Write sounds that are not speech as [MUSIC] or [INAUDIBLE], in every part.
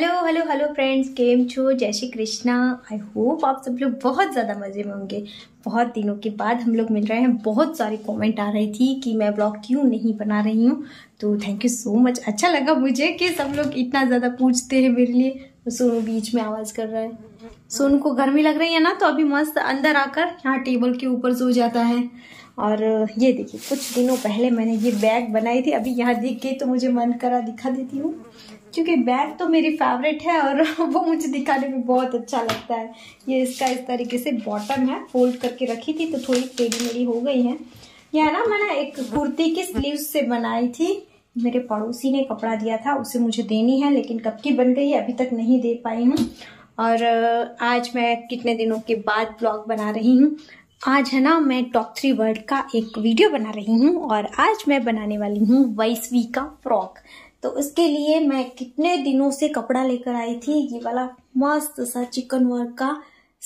hello hello hello friends केम छो जय श्री कृष्णा आई होप आप सब लोग बहुत ज़्यादा मज़े में होंगे बहुत दिनों के बाद हम लोग मिल रहे हैं बहुत सारे कमेंट आ रही थी कि मैं ब्लॉग क्यों नहीं बना रही हूँ तो थैंक यू सो मच अच्छा लगा मुझे कि सब लोग इतना ज़्यादा पूछते हैं मेरे लिए तो सोनू बीच में आवाज़ कर रहा है सोनू को गर्मी लग रही है ना तो अभी मस्त अंदर आकर यहाँ टेबल के ऊपर सो जाता है और ये देखिए कुछ दिनों पहले मैंने ये बैग बनाई थी अभी यहाँ देख के तो मुझे मन करा दिखा देती हूँ क्योंकि बैग तो मेरी फेवरेट है और [LAUGHS] वो मुझे दिखाने में बहुत अच्छा लगता है ये इसका इस तरीके से बॉटम है फोल्ड करके रखी थी तो थोड़ी टेढ़ी मेढ़ी हो गई है यह ना मैंने एक कुर्ती की स्लीव से बनाई थी मेरे पड़ोसी ने कपड़ा दिया था उसे मुझे देनी है लेकिन कब की बन गई है अभी तक नहीं दे पाई हूँ और आज मैं कितने दिनों के बाद ब्लॉग बना रही हूँ आज है ना मैं टॉप थ्री वर्ल्ड का एक वीडियो बना रही हूँ और आज मैं बनाने वाली हूँ वैसवी का फ्रॉक तो उसके लिए मैं कितने दिनों से कपड़ा लेकर आई थी ये वाला मस्त सा चिकन वर्क का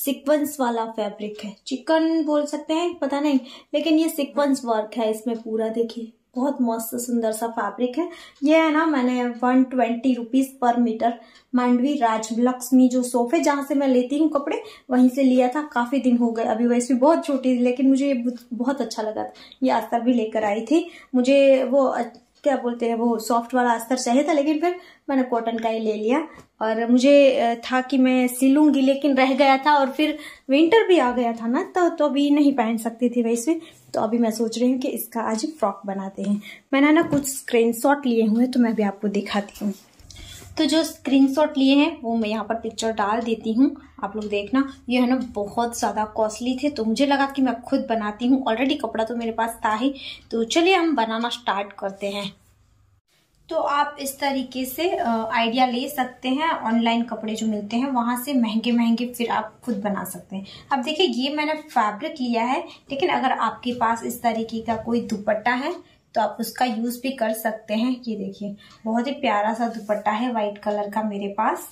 सिक्वेंस वाला फैब्रिक है चिकन बोल सकते हैं पता नहीं लेकिन ये सिक्वेंस वर्क है इसमें पूरा देखिए बहुत मस्त सुंदर सा फैब्रिक है ये है ना मैंने one twenty rupees per metre Mandvi Raj Lakshmi जो सोफे जहां से मैं लेती हूँ कपड़े वहीं से लिया था काफी दिन हो गए अभी वैसे भी बहुत छोटी थी लेकिन मुझे ये बहुत अच्छा लगा था ये आज तक भी लेकर आई थी मुझे वो क्या बोलते हैं वो सॉफ्ट वाला अस्तर चाहिए था लेकिन फिर मैंने कॉटन का ही ले लिया और मुझे था कि मैं सिलूंगी लेकिन रह गया था और फिर विंटर भी आ गया था ना तो तो अभी नहीं पहन सकती थी वैसे तो अभी मैं सोच रही हूँ कि इसका आज फ्रॉक बनाते हैं मैंने ना कुछ स्क्रीन लिए हुए तो मैं भी आपको दिखाती हूँ तो जो स्क्रीन लिए हैं वो मैं यहाँ पर पिक्चर डाल देती हूँ आप लोग देखना ये है ना बहुत ज़्यादा कॉस्टली थे तो मुझे लगा कि मैं खुद बनाती हूँ ऑलरेडी कपड़ा तो मेरे पास था ही तो चलिए हम बनाना स्टार्ट करते हैं तो आप इस तरीके से आइडिया ले सकते हैं ऑनलाइन कपड़े जो मिलते हैं वहाँ से महंगे महंगे फिर आप खुद बना सकते हैं अब देखिए ये मैंने फैब्रिक लिया है लेकिन अगर आपके पास इस तरीके का कोई दुपट्टा है तो आप उसका यूज़ भी कर सकते हैं ये देखिए बहुत ही प्यारा सा दुपट्टा है वाइट कलर का मेरे पास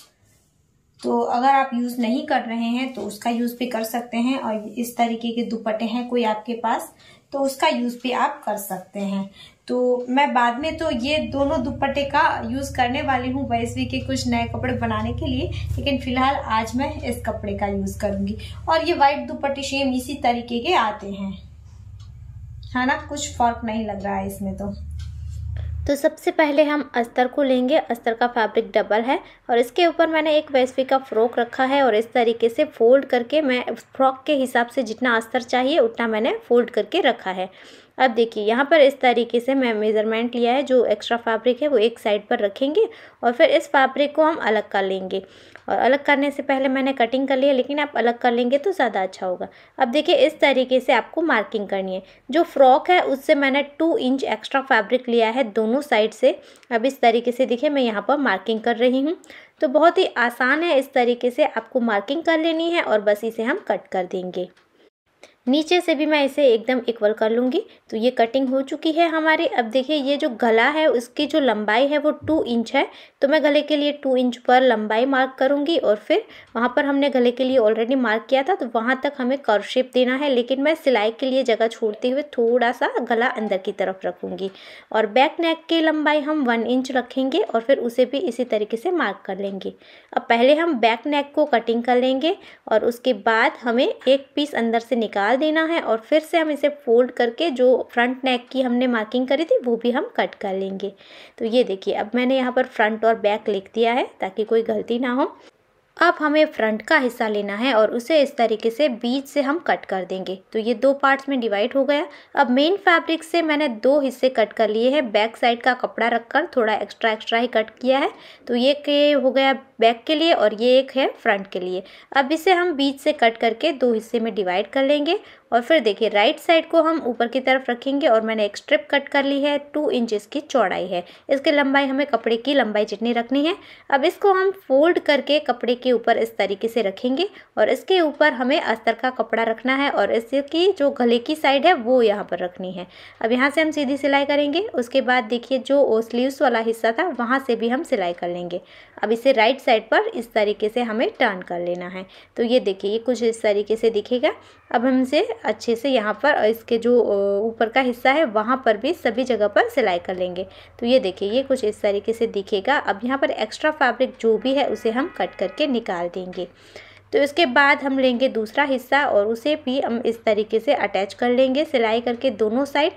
तो अगर आप यूज़ नहीं कर रहे हैं तो उसका यूज़ भी कर सकते हैं और इस तरीके के दुपट्टे हैं कोई आपके पास तो उसका यूज़ भी आप कर सकते हैं तो मैं बाद में तो ये दोनों दुपट्टे का यूज़ करने वाली हूँ वैसवी के कुछ नए कपड़े बनाने के लिए लेकिन फिलहाल आज मैं इस कपड़े का यूज़ करूंगी और ये व्हाइट दुपट्टे सेम इसी तरीके के आते हैं है हाँ ना कुछ फर्क नहीं लग रहा है इसमें तो तो सबसे पहले हम अस्तर को लेंगे अस्तर का फैब्रिक डबल है और इसके ऊपर मैंने एक वैसवी का फ्रॉक रखा है और इस तरीके से फोल्ड करके मैं फ्रॉक के हिसाब से जितना अस्तर चाहिए उतना मैंने फोल्ड करके रखा है अब देखिए यहाँ पर इस तरीके से मैं मेज़रमेंट लिया है जो एक्स्ट्रा फैब्रिक है वो एक साइड पर रखेंगे और फिर इस फैब्रिक को हम अलग कर लेंगे और अलग करने से पहले मैंने कटिंग कर लिया लेकिन आप अलग कर लेंगे तो ज़्यादा अच्छा होगा अब देखिए इस तरीके से आपको मार्किंग करनी है जो फ्रॉक है उससे मैंने टू इंच एक्स्ट्रा फैब्रिक लिया है दोनों साइड से अब इस तरीके से देखिए मैं यहाँ पर मार्किंग कर रही हूँ तो बहुत ही आसान है इस तरीके से आपको मार्किंग कर लेनी है और बस इसे हम कट कर देंगे नीचे से भी मैं इसे एकदम इक्वल कर लूँगी तो ये कटिंग हो चुकी है हमारी अब देखिए ये जो गला है उसकी जो लंबाई है वो टू इंच है तो मैं गले के लिए टू इंच पर लंबाई मार्क करूँगी और फिर वहाँ पर हमने गले के लिए ऑलरेडी मार्क किया था तो वहाँ तक हमें कर शेप देना है लेकिन मैं सिलाई के लिए जगह छोड़ते हुए थोड़ा सा गला अंदर की तरफ रखूँगी और बैक नेक की लंबाई हम वन इंच रखेंगे और फिर उसे भी इसी तरीके से मार्क कर लेंगे अब पहले हम बैक नेक को कटिंग कर लेंगे और उसके बाद हमें एक पीस अंदर से निकाल डाल देना है और फिर से हम इसे फोल्ड करके जो फ्रंट नेक की हमने मार्किंग करी थी वो भी हम कट कर लेंगे तो ये देखिए अब मैंने यहाँ पर फ्रंट और बैक लिख दिया है ताकि कोई गलती ना हो अब हमें फ्रंट का हिस्सा लेना है और उसे इस तरीके से बीच से हम कट कर देंगे तो ये दो पार्ट्स में डिवाइड हो गया अब मेन फैब्रिक से मैंने दो हिस्से कट कर लिए हैं बैक साइड का कपड़ा रखकर थोड़ा एक्स्ट्रा एक्स्ट्रा ही कट किया है तो ये के हो गया बैक के लिए और ये एक है फ्रंट के लिए अब इसे हम बीच से कट करके दो हिस्से में डिवाइड कर लेंगे और फिर देखिए राइट साइड को हम ऊपर की तरफ रखेंगे और मैंने एक स्ट्रिप कट कर ली है टू इंच की चौड़ाई है इसकी लंबाई हमें कपड़े की लंबाई जितनी रखनी है अब इसको हम फोल्ड करके कपड़े के ऊपर इस तरीके से रखेंगे और इसके ऊपर हमें अस्तर का कपड़ा रखना है और इसकी जो गले की साइड है वो यहाँ पर रखनी है अब यहाँ से हम सीधी सिलाई करेंगे उसके बाद देखिए जो स्लीव्स वाला हिस्सा था वहाँ से भी हम सिलाई कर लेंगे अब इसे राइट साइड पर इस तरीके से हमें टर्न कर लेना है तो ये देखिए ये कुछ इस तरीके से दिखेगा अब हम इसे अच्छे से यहाँ पर इसके जो ऊपर का हिस्सा है वहाँ पर भी सभी जगह पर सिलाई कर लेंगे तो ये देखिए ये कुछ इस तरीके से दिखेगा अब यहाँ पर एक्स्ट्रा फैब्रिक जो भी है उसे हम कट करके निकाल देंगे तो इसके बाद हम लेंगे दूसरा हिस्सा और उसे भी हम इस तरीके से अटैच कर लेंगे सिलाई करके दोनों साइड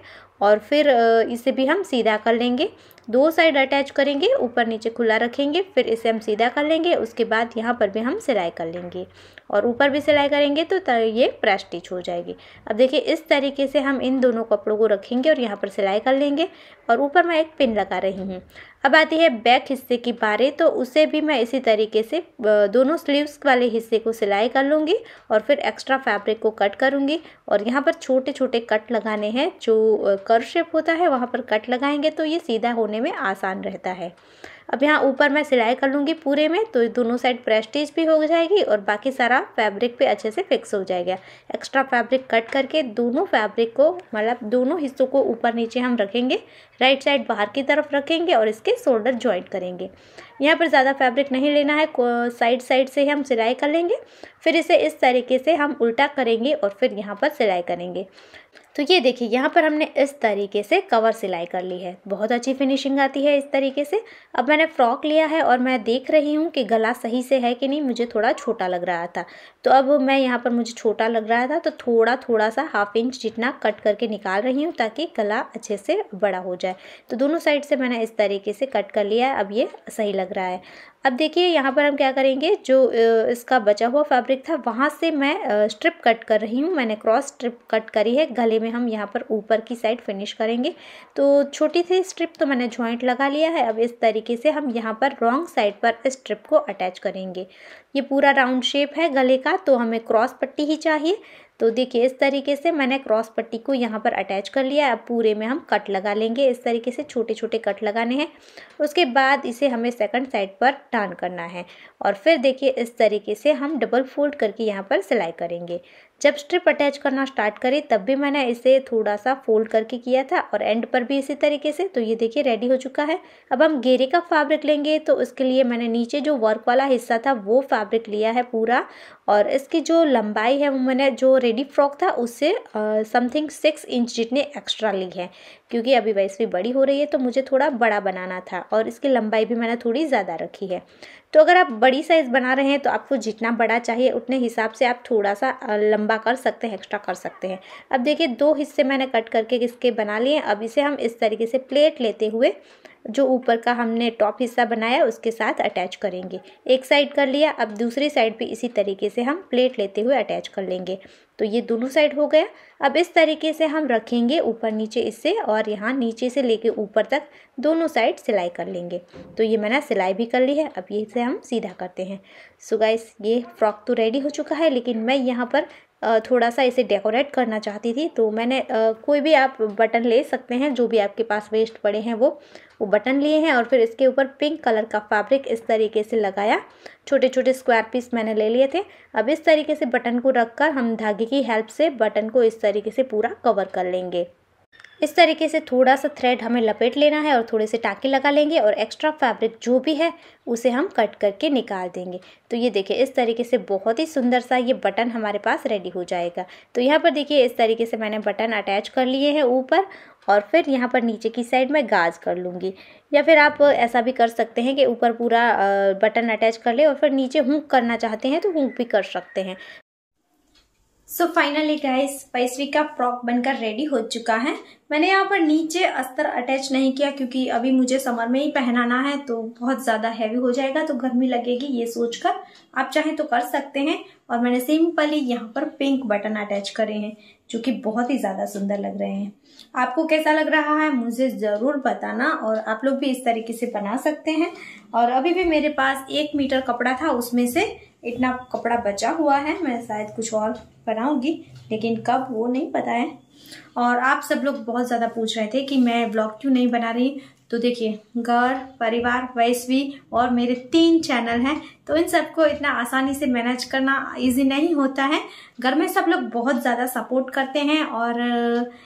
और फिर इसे भी हम सीधा कर लेंगे दो साइड अटैच करेंगे ऊपर नीचे खुला रखेंगे फिर इसे हम सीधा कर लेंगे उसके बाद यहाँ पर भी हम सिलाई कर लेंगे और ऊपर भी सिलाई करेंगे तो ये प्रेस स्टिच हो जाएगी अब देखिए इस तरीके से हम इन दोनों कपड़ों को रखेंगे और यहाँ पर सिलाई कर लेंगे और ऊपर मैं एक पिन लगा रही हूँ अब आती है बैक हिस्से की बारे तो उसे भी मैं इसी तरीके से दोनों स्लीव्स वाले हिस्से को सिलाई कर लूँगी और फिर एक्स्ट्रा फैब्रिक को कट करूँगी और यहाँ पर छोटे छोटे कट लगाने हैं जो कर शेप होता है वहाँ पर कट लगाएंगे तो ये सीधा होने में आसान रहता है अब यहाँ ऊपर मैं सिलाई कर लूँगी पूरे में तो दोनों साइड प्रेस्टीज भी हो जाएगी और बाकी सारा फैब्रिक पे अच्छे से फिक्स हो जाएगा एक्स्ट्रा फैब्रिक कट करके दोनों फैब्रिक को मतलब दोनों हिस्सों को ऊपर नीचे हम रखेंगे राइट साइड बाहर की तरफ रखेंगे और इसके शोल्डर ज्वाइंट करेंगे यहाँ पर ज़्यादा फैब्रिक नहीं लेना है साइड साइड से ही हम सिलाई कर लेंगे फिर इसे इस तरीके से हम उल्टा करेंगे और फिर यहाँ पर सिलाई करेंगे तो ये देखिए यहाँ पर हमने इस तरीके से कवर सिलाई कर ली है बहुत अच्छी फिनिशिंग आती है इस तरीके से अब मैंने फ्रॉक लिया है और मैं देख रही हूँ कि गला सही से है कि नहीं मुझे थोड़ा छोटा लग रहा था तो अब मैं यहाँ पर मुझे छोटा लग रहा था तो थोड़ा थोड़ा सा हाफ इंच जितना कट करके निकाल रही हूँ ताकि गला अच्छे से बड़ा हो जाए तो दोनों साइड से मैंने इस तरीके से कट कर लिया है अब ये सही लग रहा है अब देखिए यहाँ पर हम क्या करेंगे जो इसका बचा हुआ फैब्रिक था वहाँ से मैं स्ट्रिप कट कर रही हूँ मैंने क्रॉस स्ट्रिप कट करी है गले में हम यहाँ पर ऊपर की साइड फिनिश करेंगे तो छोटी सी स्ट्रिप तो मैंने ज्वाइंट लगा लिया है अब इस तरीके से हम यहाँ पर रॉन्ग साइड पर स्ट्रिप को अटैच करेंगे ये पूरा राउंड शेप है गले का तो हमें क्रॉस पट्टी ही चाहिए तो देखिए इस तरीके से मैंने क्रॉस पट्टी को यहाँ पर अटैच कर लिया अब पूरे में हम कट लगा लेंगे इस तरीके से छोटे छोटे कट लगाने हैं उसके बाद इसे हमें सेकंड साइड पर टर्न करना है और फिर देखिए इस तरीके से हम डबल फोल्ड करके यहाँ पर सिलाई करेंगे जब स्ट्रिप अटैच करना स्टार्ट करें तब भी मैंने इसे थोड़ा सा फोल्ड करके किया था और एंड पर भी इसी तरीके से तो ये देखिए रेडी हो चुका है अब हम घेरे का फैब्रिक लेंगे तो उसके लिए मैंने नीचे जो वर्क वाला हिस्सा था वो फैब्रिक लिया है पूरा और इसकी जो लंबाई है वो मैंने जो रेडी फ्रॉक था उससे समथिंग सिक्स इंच जितने एक्स्ट्रा ली है क्योंकि अभी वैसे भी बड़ी हो रही है तो मुझे थोड़ा बड़ा बनाना था और इसकी लंबाई भी मैंने थोड़ी ज़्यादा रखी है तो अगर आप बड़ी साइज़ बना रहे हैं तो आपको जितना बड़ा चाहिए उतने हिसाब से आप थोड़ा सा लंबा कर सकते हैं एक्स्ट्रा कर सकते हैं अब देखिए दो हिस्से मैंने कट करके इसके बना लिए अब इसे हम इस तरीके से प्लेट लेते हुए जो ऊपर का हमने टॉप हिस्सा बनाया उसके साथ अटैच करेंगे एक साइड कर लिया अब दूसरी साइड भी इसी तरीके से हम प्लेट लेते हुए अटैच कर लेंगे तो ये दोनों साइड हो गया अब इस तरीके से हम रखेंगे ऊपर नीचे इससे और यहाँ नीचे से लेके ऊपर तक दोनों साइड सिलाई कर लेंगे तो ये मैंने सिलाई भी कर ली है अब ये से हम सीधा करते हैं सो गाइस ये फ्रॉक तो रेडी हो चुका है लेकिन मैं यहाँ पर थोड़ा सा इसे डेकोरेट करना चाहती थी तो मैंने कोई भी आप बटन ले सकते हैं जो भी आपके पास वेस्ट पड़े हैं वो वो बटन लिए हैं और फिर इसके ऊपर पिंक कलर का फैब्रिक इस तरीके से लगाया छोटे छोटे स्क्वायर पीस मैंने ले लिए थे अब इस तरीके से बटन को रखकर हम धागे की हेल्प से बटन को इस तरीके से पूरा कवर कर लेंगे इस तरीके से थोड़ा सा थ्रेड हमें लपेट लेना है और थोड़े से टाँके लगा लेंगे और एक्स्ट्रा फैब्रिक जो भी है उसे हम कट करके निकाल देंगे तो ये देखिए इस तरीके से बहुत ही सुंदर सा ये बटन हमारे पास रेडी हो जाएगा तो यहाँ पर देखिए इस तरीके से मैंने बटन अटैच कर लिए हैं ऊपर और फिर यहाँ पर नीचे की साइड में गाज कर लूँगी या फिर आप ऐसा भी कर सकते हैं कि ऊपर पूरा बटन अटैच कर ले और फिर नीचे हुक करना चाहते हैं तो हुक भी कर सकते हैं सो फाइनली गाइस पैसवी का फ्रॉक बनकर रेडी हो चुका है मैंने यहाँ पर नीचे अस्तर अटैच नहीं किया क्योंकि अभी मुझे समर में ही पहनाना है तो बहुत ज़्यादा हैवी हो जाएगा तो गर्मी लगेगी ये सोचकर आप चाहें तो कर सकते हैं और मैंने सिंपली यहाँ पर पिंक बटन अटैच करे हैं जो कि बहुत ही ज़्यादा सुंदर लग रहे हैं आपको कैसा लग रहा है मुझे ज़रूर बताना और आप लोग भी इस तरीके से बना सकते हैं और अभी भी मेरे पास एक मीटर कपड़ा था उसमें से इतना कपड़ा बचा हुआ है मैं शायद कुछ और बनाऊंगी लेकिन कब वो नहीं पता है और आप सब लोग बहुत ज़्यादा पूछ रहे थे कि मैं ब्लॉग क्यों नहीं बना रही तो देखिए घर परिवार वैश्वी और मेरे तीन चैनल हैं तो इन सबको इतना आसानी से मैनेज करना इजी नहीं होता है घर में सब लोग बहुत ज़्यादा सपोर्ट करते हैं और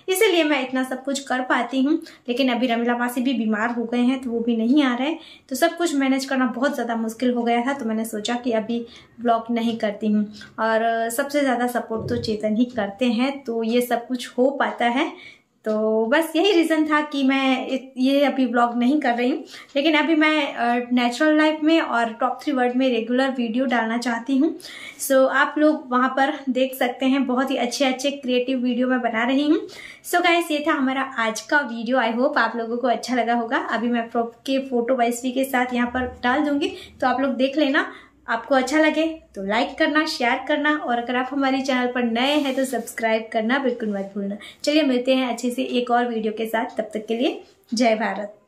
इसीलिए मैं इतना सब कुछ कर पाती हूँ लेकिन अभी रमीला मासी भी बीमार हो गए हैं तो वो भी नहीं आ रहे तो सब कुछ मैनेज करना बहुत ज़्यादा मुश्किल हो गया था तो मैंने सोचा कि अभी ब्लॉग नहीं करती हूँ और सबसे ज़्यादा सपोर्ट तो चेतन ही करते हैं तो ये सब कुछ हो पाता है तो बस यही रीज़न था कि मैं ये अभी ब्लॉग नहीं कर रही हूँ लेकिन अभी मैं नेचुरल लाइफ में और टॉप थ्री वर्ल्ड में रेगुलर वीडियो डालना चाहती हूँ सो so, आप लोग वहाँ पर देख सकते हैं बहुत ही अच्छे अच्छे क्रिएटिव वीडियो मैं बना रही हूँ सो so, गाइस ये था हमारा आज का वीडियो आई होप आप लोगों को अच्छा लगा होगा अभी मैं प्रॉप के फोटो वाइसवी के साथ यहाँ पर डाल दूँगी तो आप लोग देख लेना आपको अच्छा लगे तो लाइक करना शेयर करना और अगर आप हमारे चैनल पर नए हैं तो सब्सक्राइब करना बिल्कुल मत भूलना चलिए मिलते हैं अच्छे से एक और वीडियो के साथ तब तक के लिए जय भारत